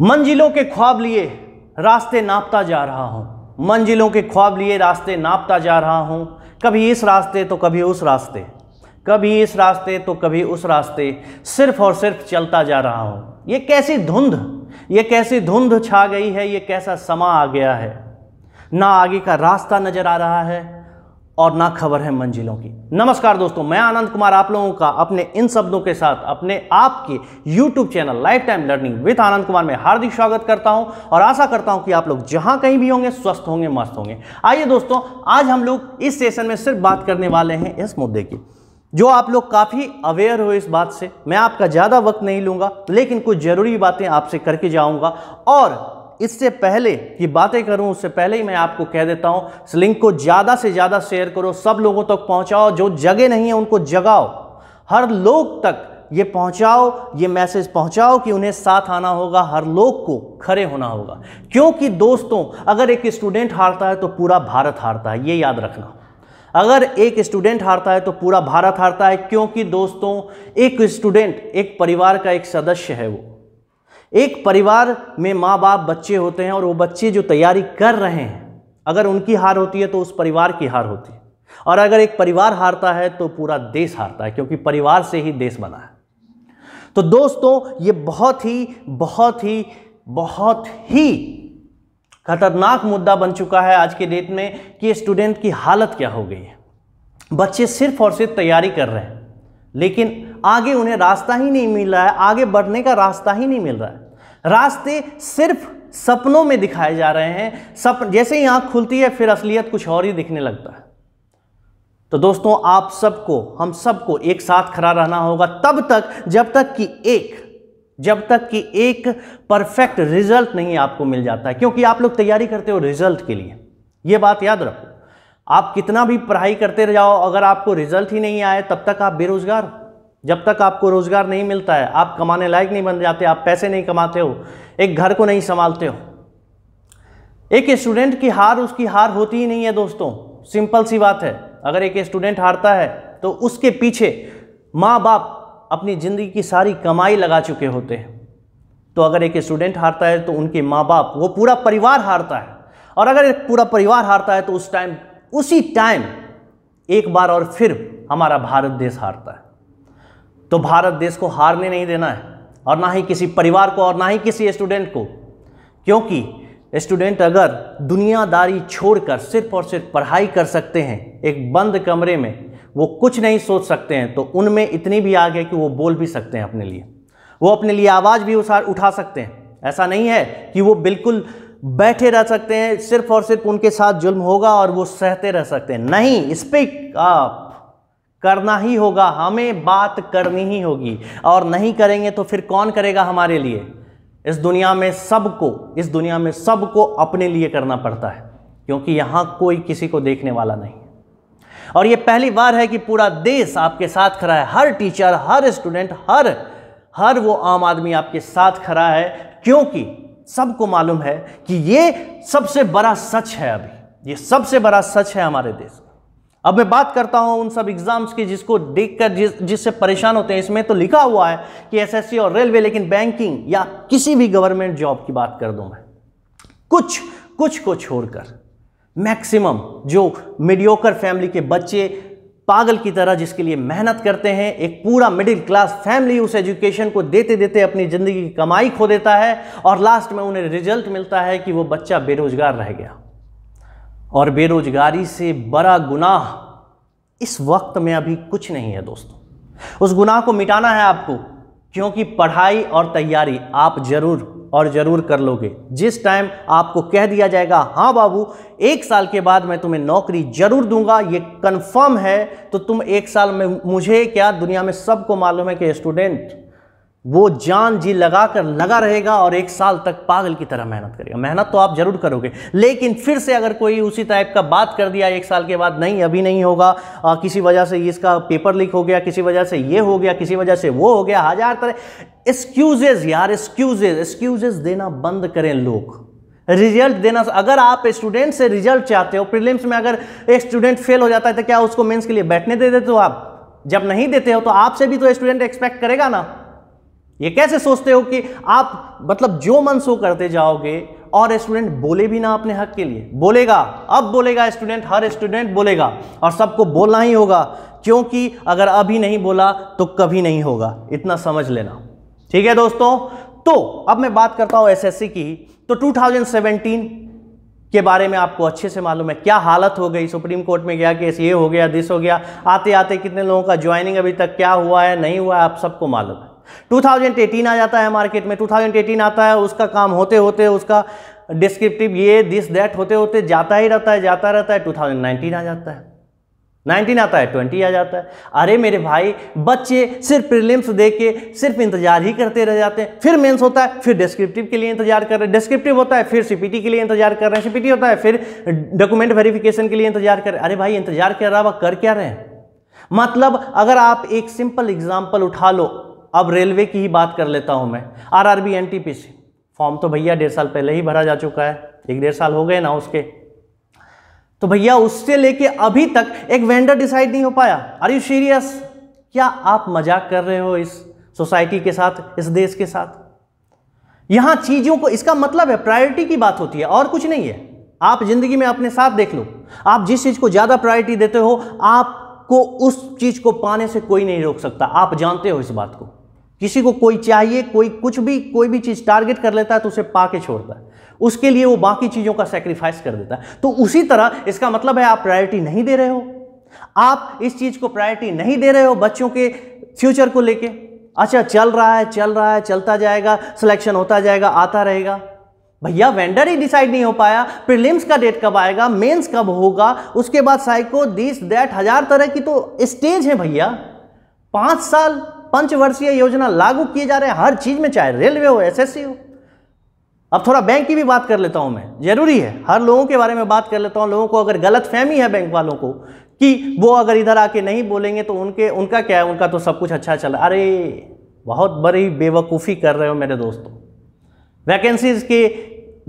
मंजिलों के ख्वाब लिए रास्ते नापता जा रहा हूँ मंजिलों के ख्वाब लिए रास्ते नापता जा रहा हूँ कभी इस रास्ते तो कभी उस रास्ते कभी इस रास्ते तो कभी उस रास्ते सिर्फ और सिर्फ चलता जा रहा हूँ ये कैसी धुंध ये कैसी धुंध छा गई है ये कैसा समा आ गया है ना आगे का रास्ता नज़र आ रहा है और ना खबर है मंजिलों की नमस्कार दोस्तों मैं आनंद कुमार आप लोगों का अपने इन शब्दों के साथ अपने आप के YouTube channel life time learning with Anand Kumar में हार्दिक स्वागत करता हूं और आशा करता हूं कि आप लोग जहां कहीं भी होंगे स्वस्थ होंगे मस्त होंगे आइए दोस्तों आज हम लोग इस सेशन में सिर्फ बात करने वाले हैं इस मुद्दे की जो आप लोग काफ़ी अवेयर हो इस बात से मैं आपका ज़्यादा वक्त नहीं लूँगा लेकिन कुछ ज़रूरी बातें आपसे करके जाऊँगा और इससे पहले ये बातें करूं उससे पहले ही मैं आपको कह देता हूं इस लिंक को ज़्यादा से ज़्यादा शेयर करो सब लोगों तक पहुंचाओ जो जगह नहीं है उनको जगाओ हर लोग तक ये पहुंचाओ ये मैसेज पहुंचाओ कि उन्हें साथ आना होगा हर लोग को खड़े होना होगा क्योंकि दोस्तों अगर एक स्टूडेंट हारता है तो पूरा भारत हारता है ये याद रखना अगर एक स्टूडेंट हारता है तो पूरा भारत हारता है क्योंकि दोस्तों एक स्टूडेंट एक परिवार का एक सदस्य है वो एक परिवार में माँ बाप बच्चे होते हैं और वो बच्चे जो तैयारी कर रहे हैं अगर उनकी हार होती है तो उस परिवार की हार होती है और अगर एक परिवार हारता है तो पूरा देश हारता है क्योंकि परिवार से ही देश बना है तो दोस्तों ये बहुत ही बहुत ही बहुत ही खतरनाक मुद्दा बन चुका है आज के डेट में कि स्टूडेंट की हालत क्या हो गई है बच्चे सिर्फ और सिर्फ तैयारी कर रहे हैं लेकिन आगे उन्हें रास्ता ही नहीं मिल रहा है आगे बढ़ने का रास्ता ही नहीं मिल रहा है रास्ते सिर्फ सपनों में दिखाए जा रहे हैं सपन जैसे ही आँख खुलती है फिर असलियत कुछ और ही दिखने लगता है तो दोस्तों आप सबको हम सबको एक साथ खड़ा रहना होगा तब तक जब तक कि एक जब तक कि एक परफेक्ट रिजल्ट नहीं आपको मिल जाता है क्योंकि आप लोग तैयारी करते हो रिजल्ट के लिए यह बात याद रखो आप कितना भी पढ़ाई करते जाओ अगर आपको रिजल्ट ही नहीं आए तब तक आप बेरोजगार हो जब तक आपको रोज़गार नहीं मिलता है आप कमाने लायक नहीं बन जाते आप पैसे नहीं कमाते हो एक घर को नहीं संभालते हो एक स्टूडेंट की हार उसकी हार होती ही नहीं है दोस्तों सिंपल सी बात है अगर एक स्टूडेंट हारता है तो उसके पीछे माँ बाप अपनी ज़िंदगी की सारी कमाई लगा चुके होते हैं तो अगर एक स्टूडेंट हारता है तो उनके माँ बाप वो पूरा परिवार हारता है और अगर एक पूरा परिवार हारता है तो उस टाइम उसी टाइम एक बार और फिर हमारा भारत देश हारता है तो भारत देश को हारने नहीं देना है और ना ही किसी परिवार को और ना ही किसी स्टूडेंट को क्योंकि स्टूडेंट अगर दुनियादारी छोड़कर सिर्फ और सिर्फ पढ़ाई कर सकते हैं एक बंद कमरे में वो कुछ नहीं सोच सकते हैं तो उनमें इतनी भी आग है कि वो बोल भी सकते हैं अपने लिए वो अपने लिए आवाज़ भी उठा सकते हैं ऐसा नहीं है कि वो बिल्कुल बैठे रह सकते हैं सिर्फ और सिर्फ उनके साथ जुल्म होगा और वो सहते रह सकते हैं नहीं स्पीक आप करना ही होगा हमें बात करनी ही होगी और नहीं करेंगे तो फिर कौन करेगा हमारे लिए इस दुनिया में सबको इस दुनिया में सबको अपने लिए करना पड़ता है क्योंकि यहाँ कोई किसी को देखने वाला नहीं और ये पहली बार है कि पूरा देश आपके साथ खड़ा है हर टीचर हर स्टूडेंट हर हर वो आम आदमी आपके साथ खड़ा है क्योंकि सबको मालूम है कि ये सबसे बड़ा सच है अभी ये सबसे बड़ा सच है हमारे देश अब मैं बात करता हूं उन सब एग्जाम्स की जिसको देखकर जिस जिससे परेशान होते हैं इसमें तो लिखा हुआ है कि एसएससी और रेलवे लेकिन बैंकिंग या किसी भी गवर्नमेंट जॉब की बात कर दूं मैं कुछ कुछ को छोड़कर मैक्सिमम जो मीडियोकर फैमिली के बच्चे पागल की तरह जिसके लिए मेहनत करते हैं एक पूरा मिडिल क्लास फैमिली उस एजुकेशन को देते देते अपनी ज़िंदगी की कमाई खो देता है और लास्ट में उन्हें रिजल्ट मिलता है कि वो बच्चा बेरोजगार रह गया और बेरोजगारी से बड़ा गुनाह इस वक्त में अभी कुछ नहीं है दोस्तों उस गुनाह को मिटाना है आपको क्योंकि पढ़ाई और तैयारी आप जरूर और ज़रूर कर लोगे जिस टाइम आपको कह दिया जाएगा हाँ बाबू एक साल के बाद मैं तुम्हें नौकरी ज़रूर दूंगा ये कंफर्म है तो तुम एक साल में मुझे क्या दुनिया में सबको मालूम है कि स्टूडेंट वो जान जी लगा कर लगा रहेगा और एक साल तक पागल की तरह मेहनत करेगा मेहनत तो आप जरूर करोगे लेकिन फिर से अगर कोई उसी टाइप का बात कर दिया एक साल के बाद नहीं अभी नहीं होगा आ, किसी वजह से इसका पेपर लीक हो गया किसी वजह से ये हो गया किसी वजह से वो हो गया हजार तरह एक्सक्यूजेज यार एक्सक्यूजेज एक्सक्यूजेज देना बंद करें लोग रिजल्ट देना अगर आप स्टूडेंट से रिजल्ट चाहते हो प्रिलिम्स में अगर एक स्टूडेंट फेल हो जाता है तो क्या उसको मेंस के लिए बैठने दे देते हो आप जब नहीं देते हो तो आपसे भी तो स्टूडेंट एक्सपेक्ट करेगा ना ये कैसे सोचते हो कि आप मतलब जो मन सो करते जाओगे और स्टूडेंट बोले भी ना अपने हक के लिए बोलेगा अब बोलेगा स्टूडेंट हर स्टूडेंट बोलेगा और सबको बोलना ही होगा क्योंकि अगर अभी नहीं बोला तो कभी नहीं होगा इतना समझ लेना ठीक है दोस्तों तो अब मैं बात करता हूं एसएससी की तो 2017 के बारे में आपको अच्छे से मालूम है क्या हालत हो गई सुप्रीम कोर्ट में गया केस ये हो गया दिस हो गया आते आते कितने लोगों का ज्वाइनिंग अभी तक क्या हुआ है नहीं हुआ है आप सबको मालूम है 2018 आ जाता है मार्केट में 2018 आता है उसका काम होते होते उसका डिस्क्रिप्टिव ये दिस दैट होते होते जाता ही रहता है जाता रहता है 2019 आ जाता है 19 आता है 20 आ जाता है अरे मेरे भाई बच्चे सिर्फ प्रीलिम्स दे के सिर्फ इंतजार ही करते रह जाते हैं फिर मेंस होता है फिर डिस्क्रिप्टिव के लिए इंतजार कर रहे हैं डिस्क्रिप्टिव होता है फिर सीपीटी के लिए इंतजार कर रहे हैं सीपीटी होता है फिर डॉक्यूमेंट वेरिफिकेशन के लिए इंतजार कर रहे हैं अरे भाई इंतजार के अलावा कर क्या रहे हैं मतलब अगर आप एक सिंपल एग्जाम्पल उठा लो अब रेलवे की ही बात कर लेता हूं मैं R R B N T P C form तो भैया डेढ़ साल पहले ही भरा जा चुका है एक डेढ़ साल हो गए ना उसके तो भैया उससे लेके अभी तक एक वेंडर डिसाइड नहीं हो पाया आर यू सीरियस क्या आप मजाक कर रहे हो इस सोसाइटी के साथ इस देश के साथ यहां चीज़ों को इसका मतलब है प्रायोरिटी की बात होती है और कुछ नहीं है आप जिंदगी में अपने साथ देख लो आप जिस चीज़ को ज़्यादा प्रायोरिटी देते हो आपको उस चीज़ को पाने से कोई नहीं रोक सकता आप जानते हो इस बात को किसी को कोई चाहिए कोई कुछ भी कोई भी चीज़ टारगेट कर लेता है तो उसे पा के छोड़ता है उसके लिए वो बाकी चीज़ों का सेक्रीफाइस कर देता है तो उसी तरह इसका मतलब है आप प्रायोरिटी नहीं दे रहे हो आप इस चीज़ को प्रायोरिटी नहीं दे रहे हो बच्चों के फ्यूचर को लेके अच्छा चल रहा है चल रहा है चलता जाएगा सिलेक्शन होता जाएगा आता रहेगा भैया वेंडर ही डिसाइड नहीं हो पाया प्रीलिम्स का डेट कब आएगा मेंस कब होगा उसके बाद साइको दिस दैट हजार तरह की तो स्टेज है भैया पाँच साल पंचवर्षीय योजना लागू किए जा रहे हैं हर चीज़ में चाहे रेलवे हो एस हो अब थोड़ा बैंक की भी बात कर लेता हूँ मैं ज़रूरी है हर लोगों के बारे में बात कर लेता हूँ लोगों को अगर गलत फहमी है बैंक वालों को कि वो अगर इधर आके नहीं बोलेंगे तो उनके उनका क्या है उनका तो सब कुछ अच्छा चला अरे बहुत बड़ी बेवकूफ़ी कर रहे हो मेरे दोस्तों वैकेंसीज के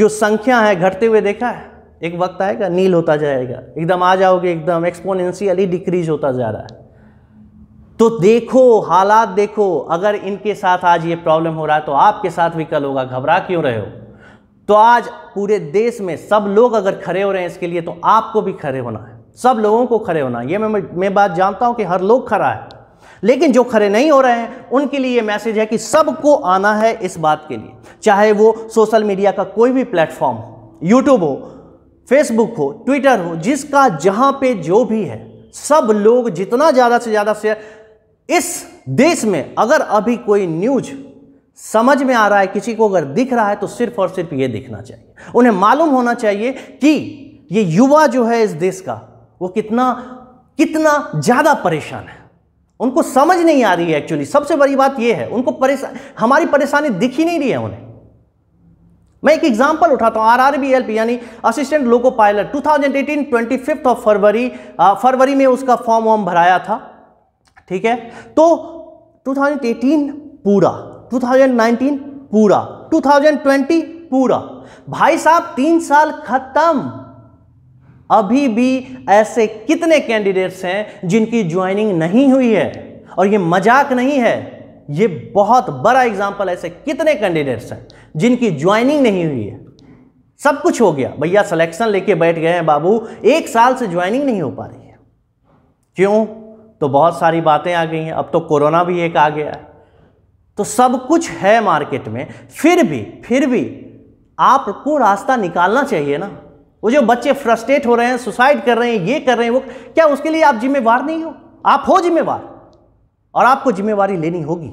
जो संख्या है घटते हुए देखा है एक वक्त आएगा नील होता जाएगा एकदम आ जाओगे एकदम एक्सपोनेंशियली डिक्रीज होता जा रहा है तो देखो हालात देखो अगर इनके साथ आज ये प्रॉब्लम हो रहा है तो आपके साथ भी कल होगा घबरा क्यों रहे हो तो आज पूरे देश में सब लोग अगर खड़े हो रहे हैं इसके लिए तो आपको भी खड़े होना है सब लोगों को खड़े होना है ये मैं मैं बात जानता हूं कि हर लोग खड़ा है लेकिन जो खड़े नहीं हो रहे हैं उनके लिए मैसेज है कि सबको आना है इस बात के लिए चाहे वो सोशल मीडिया का कोई भी प्लेटफॉर्म हो यूट्यूब हो फेसबुक हो ट्विटर हो जिसका जहाँ पे जो भी है सब लोग जितना ज़्यादा से ज़्यादा शेयर इस देश में अगर अभी कोई न्यूज समझ में आ रहा है किसी को अगर दिख रहा है तो सिर्फ और सिर्फ ये दिखना चाहिए उन्हें मालूम होना चाहिए कि ये युवा जो है इस देश का वो कितना कितना ज़्यादा परेशान है उनको समझ नहीं आ रही है एक्चुअली सबसे बड़ी बात यह है उनको परेशान हमारी परेशानी दिख ही नहीं रही है उन्हें मैं एक एग्जांपल उठाता हूं आर यानी assistant loco pilot 2018 fifth of February फरवरी में उसका फॉर्म वॉर्म भराया था ठीक है तो 2018 पूरा 2019 पूरा 2020 पूरा भाई साहब तीन साल खत्म अभी भी ऐसे कितने कैंडिडेट्स हैं जिनकी ज्वाइनिंग नहीं हुई है और ये मजाक नहीं है ये बहुत बड़ा एग्जाम्पल ऐसे कितने कैंडिडेट्स हैं जिनकी ज्वाइनिंग नहीं हुई है सब कुछ हो गया भैया सिलेक्शन लेके बैठ गए हैं बाबू एक साल से ज्वाइनिंग नहीं हो पा रही है क्यों तो बहुत सारी बातें आ गई हैं अब तो कोरोना भी एक आ गया है तो सब कुछ है मार्केट में फिर भी फिर भी आपको रास्ता निकालना चाहिए ना वो जो बच्चे फ्रस्ट्रेट हो रहे हैं सुसाइड कर रहे हैं ये कर रहे हैं वो क्या उसके लिए आप जिम्मेवार नहीं हो आप हो जिम्मेवार और आपको जिम्मेवारी लेनी होगी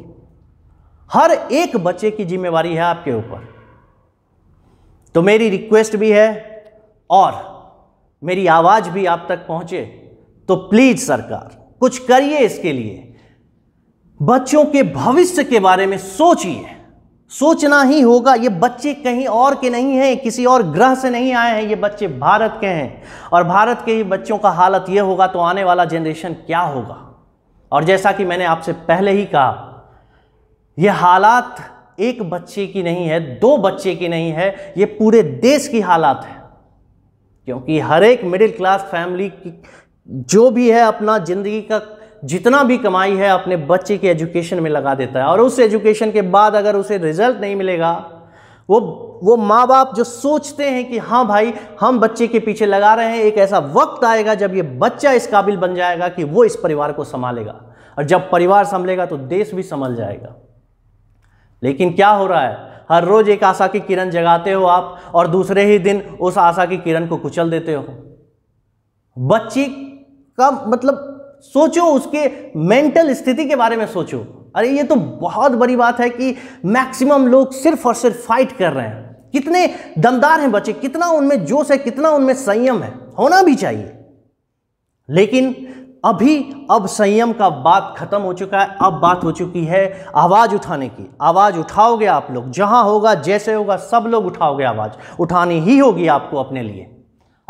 हर एक बच्चे की जिम्मेवारी है आपके ऊपर तो मेरी रिक्वेस्ट भी है और मेरी आवाज़ भी आप तक पहुंचे तो प्लीज़ सरकार कुछ करिए इसके लिए बच्चों के भविष्य के बारे में सोचिए सोचना ही होगा ये बच्चे कहीं और के नहीं हैं किसी और ग्रह से नहीं आए हैं ये बच्चे भारत के हैं और भारत के बच्चों का हालत ये होगा तो आने वाला जनरेशन क्या होगा और जैसा कि मैंने आपसे पहले ही कहा ये हालात एक बच्चे की नहीं है दो बच्चे की नहीं है ये पूरे देश की हालात है क्योंकि हर एक मिडिल क्लास फैमिली की जो भी है अपना ज़िंदगी का जितना भी कमाई है अपने बच्चे के एजुकेशन में लगा देता है और उस एजुकेशन के बाद अगर उसे रिजल्ट नहीं मिलेगा वो वो माँ बाप जो सोचते हैं कि हाँ भाई हम बच्चे के पीछे लगा रहे हैं एक ऐसा वक्त आएगा जब ये बच्चा इस काबिल बन जाएगा कि वो इस परिवार को संभालेगा और जब परिवार संभलेगा तो देश भी संभल जाएगा लेकिन क्या हो रहा है हर रोज़ एक आशा की किरण जगाते हो आप और दूसरे ही दिन उस आशा की किरण को कुचल देते हो बच्चे का मतलब सोचो उसके मेंटल स्थिति के बारे में सोचो अरे ये तो बहुत बड़ी बात है कि मैक्सिमम लोग सिर्फ और सिर्फ फाइट कर रहे हैं कितने दमदार हैं बच्चे कितना उनमें जोश है कितना उनमें संयम है होना भी चाहिए लेकिन अभी अब संयम का बात खत्म हो चुका है अब बात हो चुकी है आवाज़ उठाने की आवाज़ उठाओगे आप लोग जहां होगा जैसे होगा सब लोग उठाओगे आवाज़ उठानी ही होगी आपको अपने लिए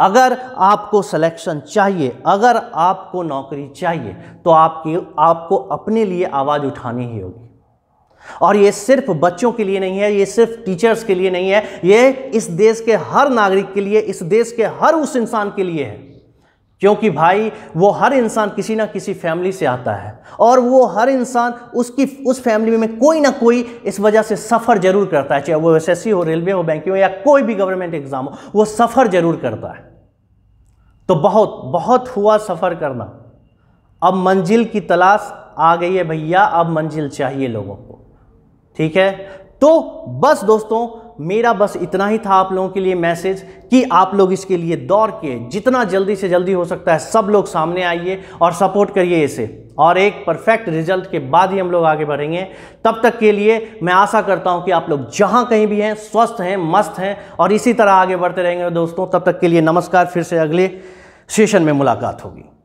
अगर आपको सिलेक्शन चाहिए अगर आपको नौकरी चाहिए तो आपकी आपको अपने लिए आवाज़ उठानी ही होगी और ये सिर्फ बच्चों के लिए नहीं है ये सिर्फ टीचर्स के लिए नहीं है ये इस देश के हर नागरिक के लिए इस देश के हर उस इंसान के लिए है क्योंकि भाई वो हर इंसान किसी ना किसी फैमिली से आता है और वो हर इंसान उसकी उस फैमिली में कोई ना कोई इस वजह से सफ़र जरूर करता है चाहे वो एसएससी हो रेलवे हो बैंकिंग हो या कोई भी गवर्नमेंट एग्ज़ाम हो वो सफ़र जरूर करता है तो बहुत बहुत हुआ सफ़र करना अब मंजिल की तलाश आ गई है भैया अब मंजिल चाहिए लोगों को ठीक है तो बस दोस्तों मेरा बस इतना ही था आप लोगों के लिए मैसेज कि आप लोग इसके लिए दौड़ के जितना जल्दी से जल्दी हो सकता है सब लोग सामने आइए और सपोर्ट करिए इसे और एक परफेक्ट रिजल्ट के बाद ही हम लोग आगे बढ़ेंगे तब तक के लिए मैं आशा करता हूं कि आप लोग जहां कहीं भी हैं स्वस्थ हैं मस्त हैं और इसी तरह आगे बढ़ते रहेंगे दोस्तों तब तक के लिए नमस्कार फिर से अगले सेशन में मुलाकात होगी